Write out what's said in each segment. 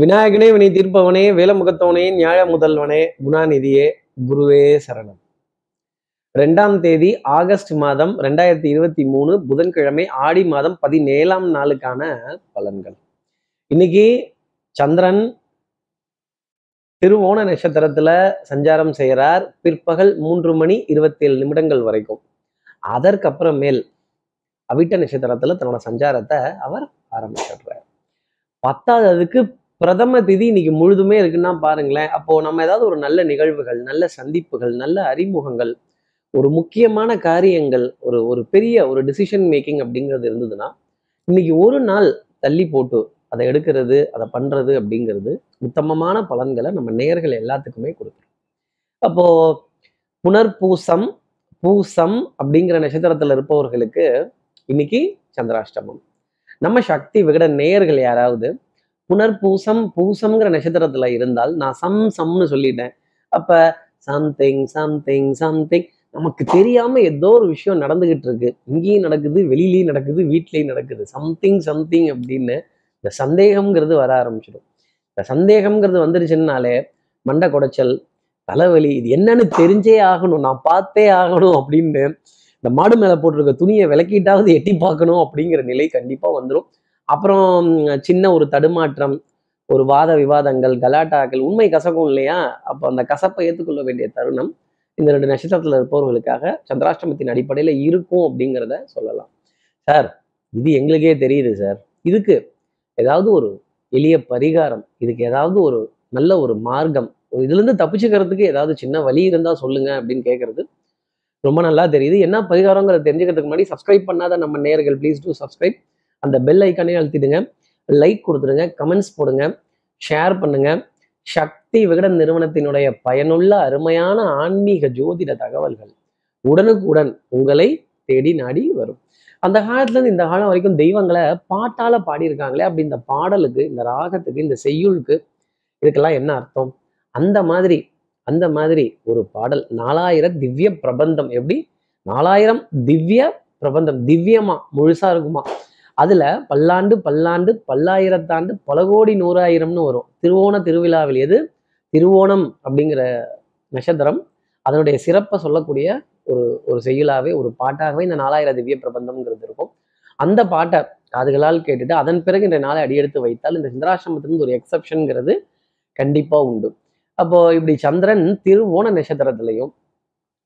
விநாயகனே வினை தீர்ப்பவனே வேலமுகத்தவனே நியாய முதல்வனே குணாநிதியே குருவே சரணம் ரெண்டாம் தேதி ஆகஸ்ட் மாதம் ரெண்டாயிரத்தி இருபத்தி மூணு புதன்கிழமை ஆடி மாதம் பதினேழாம் நாளுக்கான பலன்கள் இன்னைக்கு சந்திரன் திருவோண நட்சத்திரத்துல சஞ்சாரம் செய்கிறார் பிற்பகல் மூன்று மணி இருபத்தி ஏழு நிமிடங்கள் வரைக்கும் அதற்கப்புறமேல் அவிட்ட நட்சத்திரத்துல தன்னோட சஞ்சாரத்தை அவர் ஆரம்பிச்சிடுறார் பத்தாவதுக்கு பிரதம திதி இன்னைக்கு முழுதுமே இருக்குன்னா பாருங்களேன் அப்போ நம்ம ஏதாவது ஒரு நல்ல நிகழ்வுகள் நல்ல சந்திப்புகள் நல்ல அறிமுகங்கள் ஒரு முக்கியமான காரியங்கள் ஒரு ஒரு பெரிய ஒரு டிசிஷன் மேக்கிங் அப்படிங்கிறது இருந்ததுன்னா இன்னைக்கு ஒரு நாள் தள்ளி போட்டு அதை எடுக்கிறது அதை பண்றது அப்படிங்கிறது உத்தமமான பலன்களை நம்ம நேர்கள் எல்லாத்துக்குமே கொடுக்குறோம் அப்போ புனர்பூசம் பூசம் அப்படிங்கிற நட்சத்திரத்தில் இருப்பவர்களுக்கு இன்னைக்கு சந்திராஷ்டமம் நம்ம சக்தி விகட நேயர்கள் யாராவது புனர்பூசம் பூசம்ங்கிற நட்சத்திரத்துல இருந்தால் நான் சம் சம்னு சொல்லிட்டேன் அப்ப சம்திங் சம்திங் சம்திங் நமக்கு தெரியாம ஏதோ ஒரு விஷயம் நடந்துகிட்டு இருக்கு இங்கேயும் நடக்குது வெளியிலயும் நடக்குது வீட்லயும் நடக்குது சம்திங் சம்திங் அப்படின்னு இந்த சந்தேகம்ங்கிறது வர ஆரம்பிச்சிடும் இந்த சந்தேகம்ங்கிறது வந்துருச்சுன்னாலே மண்டை குடைச்சல் தலைவலி இது என்னன்னு தெரிஞ்சே ஆகணும் நான் பார்த்தே ஆகணும் அப்படின்னு இந்த மாடு மேலே போட்டிருக்க துணியை விளக்கிட்டாவது எட்டி பார்க்கணும் அப்படிங்கிற நிலை கண்டிப்பாக வந்துடும் அப்புறம் சின்ன ஒரு தடுமாற்றம் ஒரு வாத விவாதங்கள் கலாட்டாக்கள் உண்மை கசக்கும் இல்லையா அப்போ அந்த கசப்பை ஏற்றுக்கொள்ள வேண்டிய தருணம் இந்த ரெண்டு நட்சத்திரத்தில் இருப்பவர்களுக்காக சந்திராஷ்டமத்தின் அடிப்படையில் இருக்கும் அப்படிங்கிறத சொல்லலாம் சார் இது எங்களுக்கே தெரியுது சார் இதுக்கு ஏதாவது ஒரு எளிய பரிகாரம் இதுக்கு ஏதாவது ஒரு நல்ல ஒரு மார்க்கம் இதுலேருந்து தப்பிச்சுக்கிறதுக்கு ஏதாவது சின்ன வழி இருந்தால் சொல்லுங்க அப்படின்னு கேட்கறது ரொம்ப நல்லா தெரியுது என்ன பரிகாரங்கிறத தெரிஞ்சுக்கிறதுக்கு முன்னாடி சப்ஸ்கிரைப் பண்ணாத நம்ம நேர்கள் ப்ளீஸ் டூ சப்ஸ்கிரைப் அந்த பெல் ஐக்கானே அழுத்திடுங்க லைக் கொடுத்துடுங்க கமெண்ட்ஸ் போடுங்க ஷேர் பண்ணுங்க சக்தி விகடன் நிறுவனத்தினுடைய பயனுள்ள அருமையான ஆன்மீக ஜோதிட தகவல்கள் உடனுக்குடன் உங்களை தேடி நாடி வரும் அந்த காலத்துல இருந்து இந்த காலம் வரைக்கும் தெய்வங்களை பாட்டால பாடியிருக்காங்களே அப்படி இந்த பாடலுக்கு இந்த ராகத்துக்கு இந்த செய்யுளுக்கு இதுக்கெல்லாம் என்ன அர்த்தம் அந்த மாதிரி அந்த மாதிரி ஒரு பாடல் நாலாயிர திவ்ய பிரபந்தம் எப்படி நாலாயிரம் திவ்ய பிரபந்தம் திவ்யமா முழுசா இருக்குமா அதில் பல்லாண்டு பல்லாண்டு பல்லாயிரத்தாண்டு பல கோடி நூறாயிரம்னு வரும் திருவோண திருவிழாவில் எது திருவோணம் அப்படிங்கிற நட்சத்திரம் அதனுடைய சிறப்பை சொல்லக்கூடிய ஒரு ஒரு செயலாகவே ஒரு பாட்டாகவே இந்த நாலாயிரம் திவ்ய பிரபந்தம்ங்கிறது இருக்கும் அந்த பாட்டை அதுகளால் கேட்டுட்டு அதன் பிறகு இந்த நாளை அடியெடுத்து வைத்தால் இந்த சந்திராசிரமத்திலிருந்து ஒரு எக்ஸப்ஷனுங்கிறது கண்டிப்பாக உண்டு அப்போ இப்படி சந்திரன் திருவோண நட்சத்திரத்திலையும்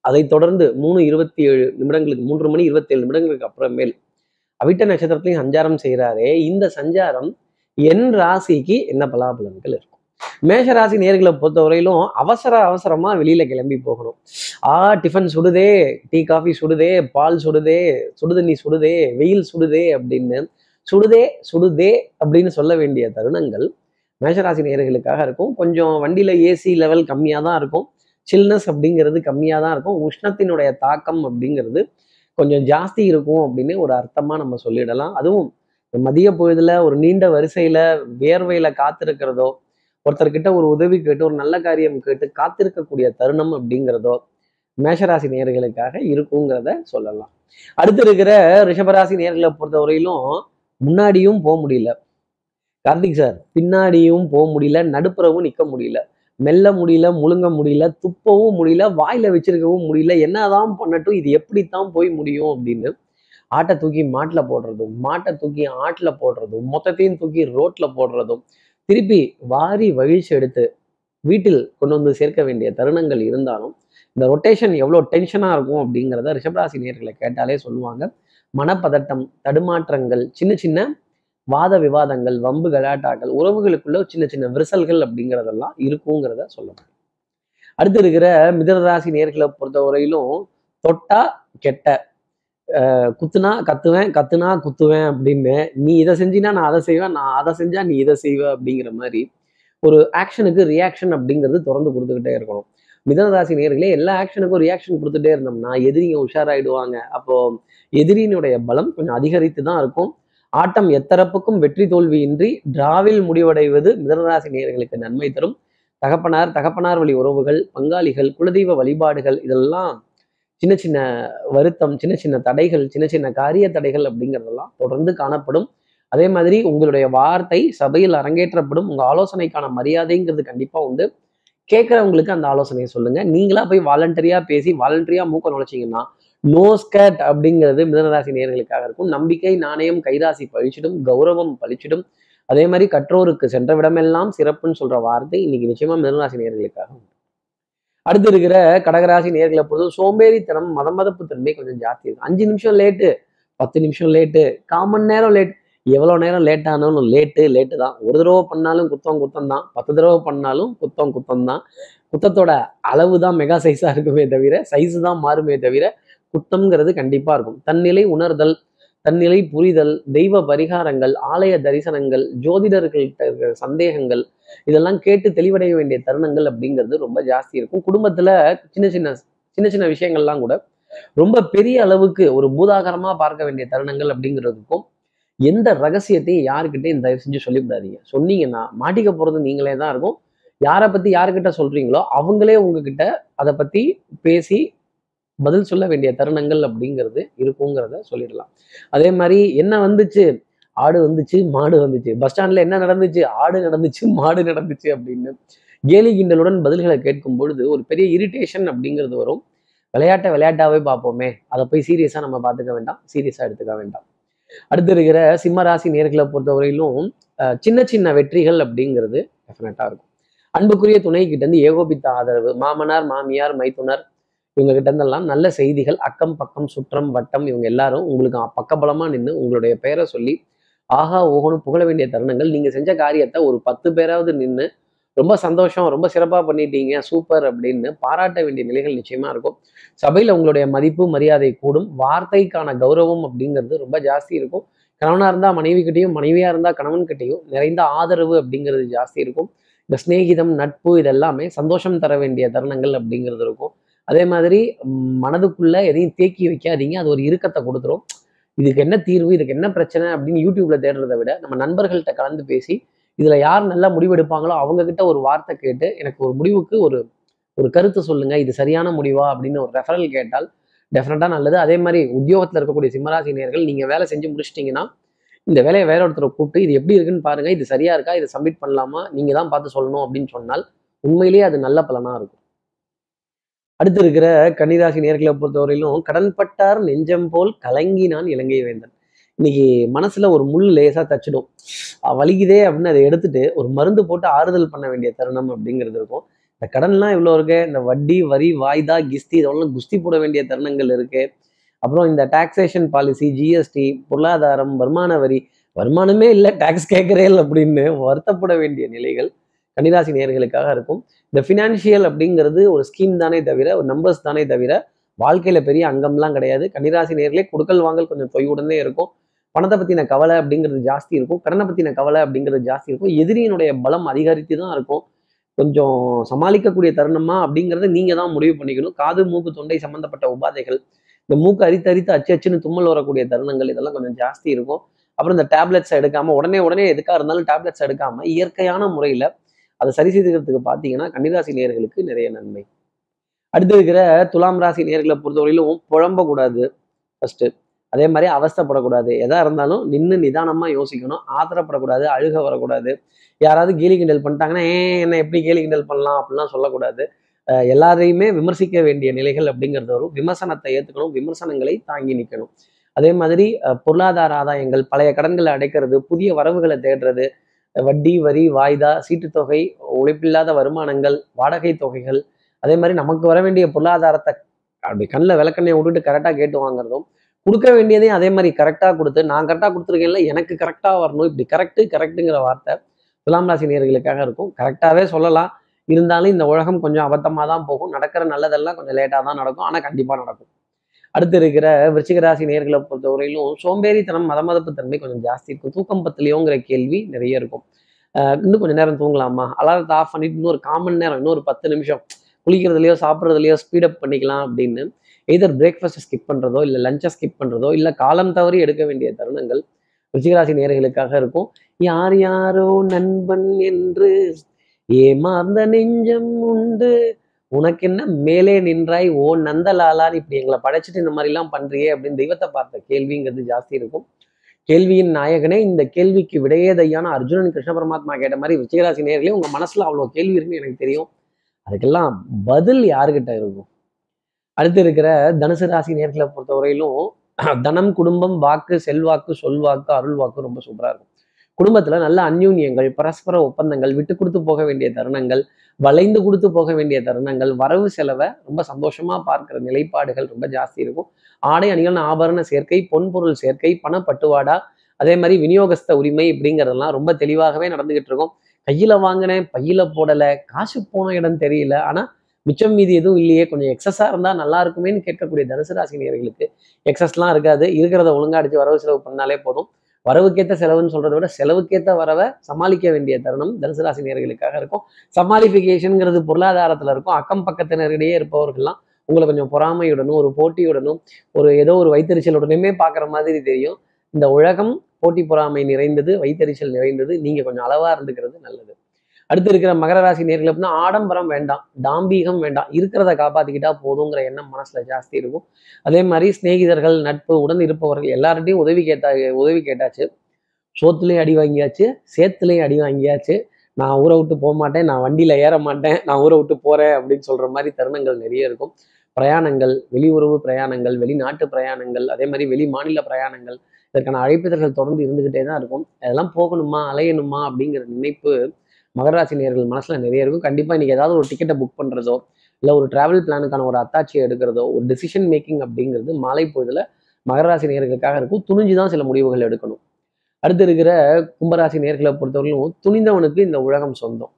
அதை தொடர்ந்து மூணு இருபத்தி ஏழு நிமிடங்களுக்கு மூன்று மணி இருபத்தி ஏழு நிமிடங்களுக்கு அப்புறமேல் அவிட்ட நட்சத்திரத்திலையும் சஞ்சாரம் செய்கிறாரே இந்த சஞ்சாரம் என் ராசிக்கு என்ன பலாபலன்கள் இருக்கும் மேஷ ராசி நேர்களை பொறுத்த வரையிலும் அவசர அவசரமா வெளியில கிளம்பி போகணும் ஆ டிஃபன் சுடுதே டீ காஃபி சுடுதே பால் சுடுதே சுடுதண்ணி சுடுதே வெயில் சுடுதே அப்படின்னு சுடுதே சுடுதே அப்படின்னு சொல்ல வேண்டிய தருணங்கள் மேஷராசி நேர்களுக்காக இருக்கும் கொஞ்சம் வண்டியில ஏசி லெவல் கம்மியாக தான் இருக்கும் சில்னஸ் அப்படிங்கிறது கம்மியாக தான் இருக்கும் உஷ்ணத்தினுடைய தாக்கம் அப்படிங்கிறது கொஞ்சம் ஜாஸ்தி இருக்கும் அப்படின்னு ஒரு அர்த்தமாக நம்ம சொல்லிடலாம் அதுவும் மதிய பொழுதுல ஒரு நீண்ட வரிசையில் வேர்வையில் காத்திருக்கிறதோ ஒருத்தர்கிட்ட ஒரு உதவி கேட்டு ஒரு நல்ல காரியம் கேட்டு காத்திருக்கக்கூடிய தருணம் அப்படிங்கிறதோ மேஷராசி நேர்களுக்காக இருக்குங்கிறத சொல்லலாம் அடுத்து இருக்கிற ரிஷபராசி நேர்களை பொறுத்தவரையிலும் முன்னாடியும் போக முடியல கார்த்திக் சார் பின்னாடியும் போக முடியல நடுப்புறவும் நிற்க முடியல மெல்ல முடியல முழுங்க முடியல துப்பவும் முடியல வாயில வச்சிருக்கவும் முடியல என்னதான் பண்ணட்டும் இது எப்படித்தான் போய் முடியும் அப்படின்னு ஆட்டை தூக்கி மாட்டில் போடுறதும் மாட்டை தூக்கி ஆட்டில் போடுறதும் மொத்தத்தையும் தூக்கி ரோட்டில் போடுறதும் திருப்பி வாரி வகிழ்ச்சி எடுத்து வீட்டில் கொண்டு வந்து சேர்க்க வேண்டிய தருணங்கள் இருந்தாலும் இந்த ரொட்டேஷன் எவ்வளோ டென்ஷனாக இருக்கும் அப்படிங்கிறத ரிஷபராசி நேர்களை கேட்டாலே சொல்லுவாங்க மனப்பதட்டம் தடுமாற்றங்கள் சின்ன சின்ன வாத விவாதங்கள் வம்பு கலாட்டாக்கள் உறவுகளுக்குள்ள சின்ன சின்ன விரிசல்கள் அப்படிங்கிறதெல்லாம் இருக்குங்கிறத சொல்லுவாங்க அடுத்து இருக்கிற மிதனராசி நேர்களை பொறுத்தவரையிலும் தொட்டா கெட்ட குத்துனா கத்துவேன் கத்துனா குத்துவேன் அப்படின்னு நீ இதை செஞ்சினா நான் அதை செய்வேன் நான் அதை செஞ்சா நீ இதை செய்வே அப்படிங்கிற மாதிரி ஒரு ஆக்ஷனுக்கு ரியாக்ஷன் அப்படிங்கிறது தொடர்ந்து கொடுத்துக்கிட்டே இருக்கணும் மிதனராசி நேர்களே எல்லா ஆக்ஷனுக்கும் ரியாக்ஷன் கொடுத்துட்டே இருந்தோம்னா எதிரிங்க உஷாராயிடுவாங்க அப்போ எதிரியினுடைய பலம் கொஞ்சம் அதிகரித்து தான் இருக்கும் ஆட்டம் எத்தரப்புக்கும் வெற்றி தோல்வியின்றி டிராவில் முடிவடைவது மிதனராசி நேர்களுக்கு நன்மை தரும் தகப்பனார் தகப்பனார் வழி உறவுகள் பங்காளிகள் குலதெய்வ வழிபாடுகள் இதெல்லாம் சின்ன சின்ன வருத்தம் சின்ன சின்ன தடைகள் சின்ன சின்ன காரிய தடைகள் அப்படிங்கிறதெல்லாம் தொடர்ந்து காணப்படும் அதே மாதிரி உங்களுடைய வார்த்தை சபையில் அரங்கேற்றப்படும் உங்கள் ஆலோசனைக்கான மரியாதைங்கிறது கண்டிப்பாக உண்டு கேட்குறவங்களுக்கு அந்த ஆலோசனையை சொல்லுங்கள் நீங்களாக போய் வாலண்டரியாக பேசி வாலண்டரியாக மூக்க நுழைச்சிங்கன்னா நோஸ்கட் அப்படிங்கிறது மிதனராசி நேர்களுக்காக இருக்கும் நம்பிக்கை நாணயம் கைராசி பழிச்சிடும் கௌரவம் பழிச்சிடும் அதே மாதிரி கற்றோருக்கு சென்ற விடமெல்லாம் சிறப்புன்னு சொல்ற வார்த்தை இன்னைக்கு நிச்சயமா மிதனராசி நேர்களுக்காக அடுத்து இருக்கிற கடகராசி நேர்களை பொழுது சோம்பேறித்தனம் மத மதப்பு தன்மை கொஞ்சம் ஜாஸ்தி இருக்கும் அஞ்சு நிமிஷம் லேட்டு பத்து நிமிஷம் லேட்டு காமன் நேரம் லேட் எவ்வளோ நேரம் லேட் ஆனாலும் லேட்டு லேட்டு தான் ஒரு தடவை பண்ணாலும் குத்தம் குத்தம் தான் பத்து தடவை பண்ணாலும் குத்தம் குத்தம் தான் குத்தத்தோட அளவு தான் மெகா சைஸாக இருக்குமே தவிர சைஸு தான் மாறுமே தவிர குத்தம்ங்கிறது கண்டிப்பாக இருக்கும் தன்னிலை உணர்தல் தன்னிலை புரிதல் தெய்வ பரிகாரங்கள் ஆலய தரிசனங்கள் ஜோதிடர்கள்ட்ட இருக்கிற சந்தேகங்கள் இதெல்லாம் கேட்டு தெளிவடைய வேண்டிய தருணங்கள் அப்படிங்கிறது ரொம்ப ஜாஸ்தி இருக்கும் குடும்பத்துல சின்ன சின்ன சின்ன சின்ன விஷயங்கள்லாம் கூட ரொம்ப பெரிய அளவுக்கு ஒரு பூதாகரமா பார்க்க வேண்டிய தருணங்கள் அப்படிங்கிறதுக்கும் எந்த ரகசியத்தையும் யாருக்கிட்டையும் தயவு செஞ்சு சொல்லிவிடாதீங்க சொன்னீங்கன்னா மாட்டிக்க போறது நீங்களே தான் இருக்கும் யாரை பத்தி யாருக்கிட்ட சொல்றீங்களோ அவங்களே உங்ககிட்ட அதை பத்தி பேசி பதில் சொல்ல வேண்டிய தருணங்கள் அப்படிங்கிறது இருக்குங்கிறத சொல்லிடலாம் அதே மாதிரி என்ன வந்துச்சு ஆடு வந்துச்சு மாடு வந்துச்சு பஸ் ஸ்டாண்ட்ல என்ன நடந்துச்சு ஆடு நடந்துச்சு மாடு நடந்துச்சு அப்படின்னு கேலி கிண்டலுடன் பதில்களை கேட்கும் பொழுது ஒரு பெரிய இரிட்டேஷன் அப்படிங்கிறது வரும் விளையாட்டை விளையாட்டாவே பார்ப்போமே அதை போய் சீரியஸா நம்ம பார்த்துக்க வேண்டாம் சீரியஸா எடுத்துக்க வேண்டாம் அடுத்து இருக்கிற சிம்மராசி நேர்களை பொறுத்தவரையிலும் சின்ன சின்ன வெற்றிகள் அப்படிங்கிறது டெஃபினட்டா இருக்கும் அன்புக்குரிய துணை கிட்ட இருந்து ஏகோபித்த ஆதரவு மாமனார் மாமியார் மைத்துனர் இவங்க கிட்ட இருந்தெல்லாம் நல்ல செய்திகள் அக்கம் பக்கம் சுற்றம் வட்டம் இவங்க எல்லாரும் உங்களுக்கு பக்கபலமாக நின்று உங்களுடைய பெயரை சொல்லி ஆஹா ஓகனும் புகழ வேண்டிய தருணங்கள் நீங்கள் செஞ்ச காரியத்தை ஒரு பத்து பேராவது நின்று ரொம்ப சந்தோஷம் ரொம்ப சிறப்பாக பண்ணிட்டீங்க சூப்பர் அப்படின்னு பாராட்ட வேண்டிய நிலைகள் நிச்சயமாக இருக்கும் சபையில் உங்களுடைய மதிப்பு மரியாதை கூடும் வார்த்தைக்கான கௌரவம் அப்படிங்கிறது ரொம்ப ஜாஸ்தி இருக்கும் கணவனாக இருந்தால் மனைவிக்கிட்டையும் மனைவியாக இருந்தால் கணவன்கிட்டையும் நிறைந்த ஆதரவு அப்படிங்கிறது ஜாஸ்தி இருக்கும் இந்த சிநேகிதம் நட்பு இதெல்லாமே சந்தோஷம் தர வேண்டிய தருணங்கள் அப்படிங்கிறது இருக்கும் அதே மாதிரி மனதுக்குள்ளே எதையும் தேக்கி வைக்காதீங்க அது ஒரு இறுக்கத்தை கொடுத்துரும் இதுக்கு என்ன தீர்வு இதுக்கு என்ன பிரச்சனை அப்படின்னு யூடியூப்ல தேடுறதை விட நம்ம நண்பர்கள்ட்ட கலந்து பேசி இதில் யார் நல்லா முடிவெடுப்பாங்களோ அவங்கக்கிட்ட ஒரு வார்த்தை கேட்டு எனக்கு ஒரு முடிவுக்கு ஒரு ஒரு கருத்து சொல்லுங்கள் இது சரியான முடிவா அப்படின்னு ஒரு ரெஃபரல் கேட்டால் டெஃபினட்டா நல்லது அதே மாதிரி உத்தியோகத்தில் இருக்கக்கூடிய சிம்மராசி நேர்கள் நீங்கள் வேலை செஞ்சு முடிச்சிட்டிங்கன்னா இந்த வேலையை வேற ஒருத்தரை கூப்பிட்டு இது எப்படி இருக்குன்னு பாருங்கள் இது சரியாக இருக்கா இதை சப்மிட் பண்ணலாமா நீங்கள் தான் பார்த்து சொல்லணும் அப்படின்னு சொன்னால் உண்மையிலேயே அது நல்ல பலனாக இருக்கும் அடுத்து இருக்கிற கன்னிராசி நேர்களை பொறுத்தவரையிலும் கடன்பட்டார் நெஞ்சம் போல் கலங்கினான் இலங்கை வேந்தன் இன்னைக்கு மனசுல ஒரு முள் லேசா தச்சிடும் வலிக்குதே அப்படின்னு அதை எடுத்துட்டு ஒரு மருந்து போட்டு ஆறுதல் பண்ண வேண்டிய தருணம் அப்படிங்கிறது இருக்கும் இந்த கடன்லாம் இவ்வளோ இருக்கு இந்த வட்டி வரி வாய்தா கிஸ்தி இதெல்லாம் குஸ்தி போட வேண்டிய தருணங்கள் இருக்கு அப்புறம் இந்த டாக்ஸேஷன் பாலிசி ஜிஎஸ்டி பொருளாதாரம் வருமான வரி வருமானமே இல்லை டேக்ஸ் கேட்கறேன் அப்படின்னு வருத்தப்பட வேண்டிய நிலைகள் கன்னிராசி நேர்களுக்காக இருக்கும் இந்த ஃபினான்ஷியல் அப்படிங்கிறது ஒரு ஸ்கீம் தானே தவிர ஒரு நம்பர்ஸ் தானே தவிர வாழ்க்கையில பெரிய அங்கம்லாம் கிடையாது கன்னிராசி நேர்களே கொடுக்கல் வாங்கல் கொஞ்சம் தொய்வுடனே இருக்கும் பணத்தை பற்றின கவலை அப்படிங்கிறது ஜாஸ்தி இருக்கும் கடனை பற்றின கவலை அப்படிங்கிறது ஜாஸ்தி இருக்கும் எதிரியினுடைய பலம் அதிகரித்து தான் இருக்கும் கொஞ்சம் சமாளிக்கக்கூடிய தருணமா அப்படிங்கிறத நீங்கள் தான் முடிவு பண்ணிக்கணும் காது மூக்கு தொண்டை சம்மந்தப்பட்ட உபாதைகள் இந்த மூக்கு அரித்து அரித்து அச்சு அச்சுன்னு தும்மல் வரக்கூடிய தருணங்கள் இதெல்லாம் கொஞ்சம் ஜாஸ்தி இருக்கும் அப்புறம் இந்த டேப்லெட்ஸ் எடுக்காமல் உடனே உடனே எதுக்காக இருந்தாலும் டேப்லெட்ஸ் எடுக்காமல் இயற்கையான முறையில் அதை சரி செய்துக்கிறதுக்கு பார்த்தீங்கன்னா கன்னிராசி நேர்களுக்கு நிறைய நன்மை அடுத்து இருக்கிற துலாம் ராசி நேர்களை பொறுத்தவரையிலும் புழம்பக்கூடாது ஃபஸ்ட்டு அதே மாதிரி அவஸ்தப்படக்கூடாது எதா இருந்தாலும் நின்று நிதானமாக யோசிக்கணும் ஆத்திரப்படக்கூடாது அழுக வரக்கூடாது யாராவது கேலி கிண்டல் பண்ணிட்டாங்கன்னா ஏன் என்ன எப்படி கேலி கிண்டல் பண்ணலாம் அப்படிலாம் சொல்லக்கூடாது எல்லாரையுமே விமர்சிக்க வேண்டிய நிலைகள் அப்படிங்கிறது வரும் விமர்சனத்தை ஏற்றுக்கணும் விமர்சனங்களை தாங்கி நிற்கணும் அதே மாதிரி பொருளாதார ஆதாயங்கள் பழைய கடன்களை அடைக்கிறது புதிய வரவுகளை தேடுறது வட்டி வரி வாய்தா சீட்டு தொகை உழைப்பில்லாத வருமானங்கள் வாடகை தொகைகள் அதே மாதிரி நமக்கு வர வேண்டிய பொருளாதாரத்தை அப்படி கண்ணில் விளக்கண்ணை விட்டுட்டு கரெக்டாக கேட்டு வாங்குறதும் கொடுக்க வேண்டியதையும் அதே மாதிரி கரெக்டாக கொடுத்து நான் கரெக்டாக கொடுத்துருக்கேன்ல எனக்கு கரெக்டாக வரணும் இப்படி கரெக்டு கரெக்டுங்கிற வார்த்தை துலாம் ராசி நேர்களுக்காக இருக்கும் கரெக்டாகவே சொல்லலாம் இருந்தாலும் இந்த உலகம் கொஞ்சம் அபத்தமாக தான் போகும் நடக்கிற நல்லதெல்லாம் கொஞ்சம் லேட்டாக தான் நடக்கும் ஆனால் கண்டிப்பாக நடக்கும் அடுத்து இருக்கிற விருச்சிகராசி நேர்களை பொறுத்தவரையிலும் சோம்பேறித்தனம் மதமதப்பு தன்மை கொஞ்சம் ஜாஸ்தி இருக்கும் தூக்கம் பத்திலையோங்கிற கேள்வி நிறைய இருக்கும் இன்னும் கொஞ்சம் நேரம் தூங்கலாமா அலாரத்தை ஆஃப் பண்ணிட்டு இன்னொரு காமன் நேரம் இன்னொரு பத்து நிமிஷம் குளிக்கிறதுலையோ சாப்பிட்றதுலையோ ஸ்பீடப் பண்ணிக்கலாம் அப்படின்னு எதர் பிரேக்ஃபாஸ்ட்டை ஸ்கிப் பண்ணுறதோ இல்லை லஞ்சை ஸ்கிப் பண்ணுறதோ இல்லை காலம் தவறி எடுக்க வேண்டிய தருணங்கள் விருச்சிகராசி நேர்களுக்காக இருக்கும் யார் யாரோ நண்பன் என்று ஏமாந்த நெஞ்சம் உண்டு உனக்கு என்ன மேலே நின்றாய் ஓ நந்தலாலான் இப்படி எங்களை படைச்சிட்டு இந்த மாதிரிலாம் பண்றியே அப்படின்னு தெய்வத்தை பார்த்த கேள்விங்கிறது ஜாஸ்தி இருக்கும் கேள்வியின் நாயகனே இந்த கேள்விக்கு விடையேதையான அர்ஜுனன் கிருஷ்ண பரமாத்மா கேட்ட மாதிரி விஷயராசி நேர்களே உங்க மனசுல அவ்வளோ கேள்வி இருக்குன்னு எனக்கு தெரியும் அதுக்கெல்லாம் பதில் யாருக்கிட்ட இருக்கும் அடுத்து இருக்கிற தனுசு ராசி நேர்களை பொறுத்தவரையிலும் தனம் குடும்பம் வாக்கு செல்வாக்கு சொல்வாக்கு அருள்வாக்கு ரொம்ப சூப்பராக இருக்கும் குடும்பத்துல நல்ல அந்யூன்யங்கள் பரஸ்பர ஒப்பந்தங்கள் விட்டு கொடுத்து போக வேண்டிய தருணங்கள் வளைந்து கொடுத்து போக வேண்டிய தருணங்கள் வரவு செலவை ரொம்ப சந்தோஷமா பார்க்கிற நிலைப்பாடுகள் ரொம்ப ஜாஸ்தி இருக்கும் ஆடை அணிகள் ஆபரண சேர்க்கை பொன்பொருள் சேர்க்கை பணப்பட்டுவாடா அதே மாதிரி விநியோகஸ்த உரிமை இப்படிங்கிறதெல்லாம் ரொம்ப தெளிவாகவே நடந்துகிட்டு இருக்கும் கையில வாங்கினேன் பையில போடலை காசு போன இடம் தெரியல ஆனா மிச்சம் மீதி எதுவும் இல்லையே கொஞ்சம் எக்ஸஸாக இருந்தால் நல்லா இருக்குமேன்னு கேட்கக்கூடிய தனுசு ராசினியர்களுக்கு எக்ஸஸ்லாம் இருக்காது இருக்கிறத ஒழுங்கா அடித்து வரவு செலவு பண்ணாலே போதும் வரவுக்கேற்ற செலவுன்னு சொல்கிறத விட செலவுக்கேற்ற வரவை சமாளிக்க வேண்டிய தருணம் தனுசு ராசி நேர்களுக்காக இருக்கும் சமாளிஃபிகேஷனுங்கிறது பொருளாதாரத்தில் இருக்கும் அக்கம் பக்கத்தினரிடையே இருப்பவர்கள்லாம் உங்களை கொஞ்சம் பொறாமையுடனும் ஒரு போட்டியுடனும் ஒரு ஏதோ ஒரு வைத்தறிச்சலுடனுமே பார்க்குற மாதிரி தெரியும் இந்த உலகம் போட்டி பொறாமை நிறைந்தது வைத்தறிச்சல் நிறைந்தது நீங்கள் கொஞ்சம் அளவாக இருந்துக்கிறது நல்லது அடுத்து இருக்கிற மகர ராசி நேர்களை அப்படின்னா ஆடம்பரம் வேண்டாம் தாம்பீகம் வேண்டாம் இருக்கிறத காப்பாத்திக்கிட்டா போதுங்கிற எண்ணம் மனசுல ஜாஸ்தி இருக்கும் அதே மாதிரி சிநேகிதர்கள் நட்பு உடன் இருப்பவர்கள் எல்லார்டையும் உதவி கேட்டா உதவி கேட்டாச்சு சோத்துலேயும் அடி வாங்கியாச்சு சேத்துலேயும் அடி வாங்கியாச்சு நான் ஊரை விட்டு போக மாட்டேன் நான் வண்டியில் ஏற மாட்டேன் நான் ஊரை விட்டு போகிறேன் அப்படின்னு சொல்கிற மாதிரி தருணங்கள் நிறைய இருக்கும் பிரயாணங்கள் வெளியுறவு பிரயாணங்கள் வெளிநாட்டு பிரயாணங்கள் அதே மாதிரி வெளி மாநில பிரயாணங்கள் இதற்கான அழைப்பிதழ்கள் தொடர்ந்து இருந்துக்கிட்டே தான் இருக்கும் அதெல்லாம் போகணுமா அலையணுமா அப்படிங்கிற நினைப்பு மகராசி நேர்கள் மனசில் நிறைய இருக்கும் கண்டிப்பாக இன்றைக்கி ஏதாவது ஒரு டிக்கெட்டை புக் பண்ணுறதோ இல்லை ஒரு ட்ராவல் பிளானுக்கான ஒரு அத்தாட்சியை எடுக்கிறதோ ஒரு டெசிஷன் மேக்கிங் அப்படிங்கிறது மாலை பொழுதுல மகராசி நேர்களுக்காக இருக்கும் துணிஞ்சு தான் சில முடிவுகள் எடுக்கணும் அடுத்து இருக்கிற கும்பராசி நேர்களை பொறுத்தவரையிலும் துணிந்தவனுக்கு இந்த உலகம் சொந்தம்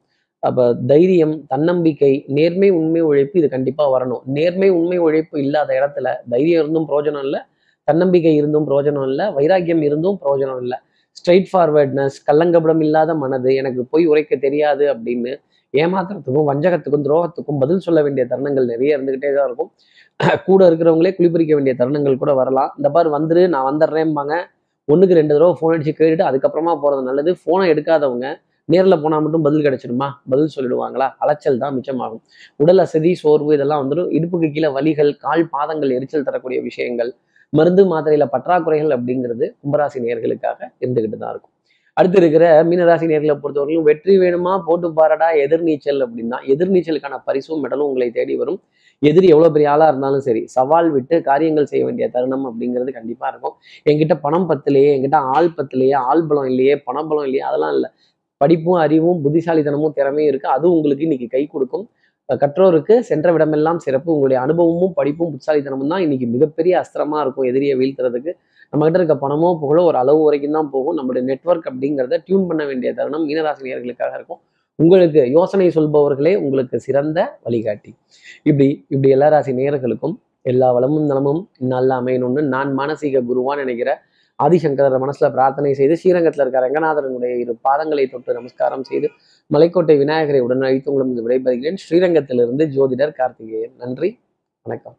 அப்போ தைரியம் தன்னம்பிக்கை நேர்மை உண்மை உழைப்பு இது கண்டிப்பாக வரணும் நேர்மை உண்மை உழைப்பு இல்லாத இடத்துல தைரியம் இருந்தும் பிரயோஜனம் இல்லை தன்னம்பிக்கை இருந்தும் பிரயோஜனம் இல்லை வைராக்கியம் இருந்தும் பிரயோஜனம் இல்லை ஸ்ட்ரைட் ஃபார்வர்ட்னஸ் கள்ளங்கபடம் இல்லாத மனது எனக்கு போய் உரைக்க தெரியாது அப்படின்னு ஏமாத்துறதுக்கும் வஞ்சகத்துக்கும் துரோகத்துக்கும் பதில் சொல்ல வேண்டிய தருணங்கள் நிறைய இருந்துகிட்டே தான் இருக்கும் கூட இருக்கிறவங்களே குளிப்பறிக்க வேண்டிய தருணங்கள் கூட வரலாம் இந்த மாதிரி வந்துரு நான் வந்துடுறேன்பாங்க ஒன்றுக்கு ரெண்டு தடவை ஃபோன் அடிச்சு கேட்டுட்டு அதுக்கப்புறமா போகிறது நல்லது ஃபோனை எடுக்காதவங்க நேரில் போனால் மட்டும் பதில் கிடைச்சிடுமா பதில் சொல்லிடுவாங்களா அலைச்சல் தான் மிச்சமாகும் உடல் அசதி சோர்வு இதெல்லாம் வந்துடும் இடுப்புக்கு கீழே வலிகள் கால் பாதங்கள் எரிச்சல் தரக்கூடிய விஷயங்கள் மருந்து மாத்திரையில பற்றாக்குறைகள் அப்படிங்கிறது கும்பராசி நேர்களுக்காக இருந்துகிட்டு தான் இருக்கும் அடுத்து இருக்கிற மீனராசி நேர்களை பொறுத்தவரையிலும் வெற்றி வேணுமா போட்டு பாரடா எதிர்நீச்சல் அப்படின்னா எதிர்நீச்சலுக்கான பரிசும் மெடலும் உங்களை தேடி வரும் எதிரி எவ்வளோ பெரிய ஆளாக இருந்தாலும் சரி சவால் விட்டு காரியங்கள் செய்ய வேண்டிய தருணம் அப்படிங்கிறது கண்டிப்பாக இருக்கும் எங்கிட்ட பணம் பத்தலையே எங்கிட்ட ஆள் பத்தலையே ஆள் பலம் இல்லையே பணம் பலம் இல்லையே அதெல்லாம் இல்லை படிப்பும் அறிவும் புத்திசாலித்தனமும் திறமையும் இருக்குது அது உங்களுக்கு இன்னைக்கு கை கொடுக்கும் கற்றோருக்கு சென்ற விடமெல்லாம் சிறப்பு உங்களுடைய அனுபவமும் படிப்பும் புத்தாலித்தனமும் தான் இன்னைக்கு மிகப்பெரிய அஸ்திரமா இருக்கும் எதிரியை வீழ்த்துறதுக்கு நம்மகிட்ட இருக்க பணமோ புகழோ ஒரு அளவு வரைக்கும் தான் போகும் நம்மளுடைய நெட்ஒர்க் அப்படிங்கிறத டியூன் பண்ண வேண்டிய தருணம் மீனராசினியர்களுக்காக இருக்கும் உங்களுக்கு யோசனை சொல்பவர்களே உங்களுக்கு சிறந்த வழிகாட்டி இப்படி இப்படி எல்லா ராசி நேயர்களுக்கும் எல்லா வளமும் நலமும் நல்லா அமையணும்னு நான் மானசீக குருவான் நினைக்கிற ஆதிசங்கர மனசுல பிரார்த்தனை செய்து ஸ்ரீரங்கத்தில் இருக்க ரங்கநாதரனுடைய இரு பாதங்களை தொட்டு நமஸ்காரம் செய்து மலைக்கோட்டை விநாயகரை உடன் அழைத்து உங்களும் விடைபெறுகிறேன் ஸ்ரீரங்கத்திலிருந்து ஜோதிடர் கார்த்திகேயன் நன்றி வணக்கம்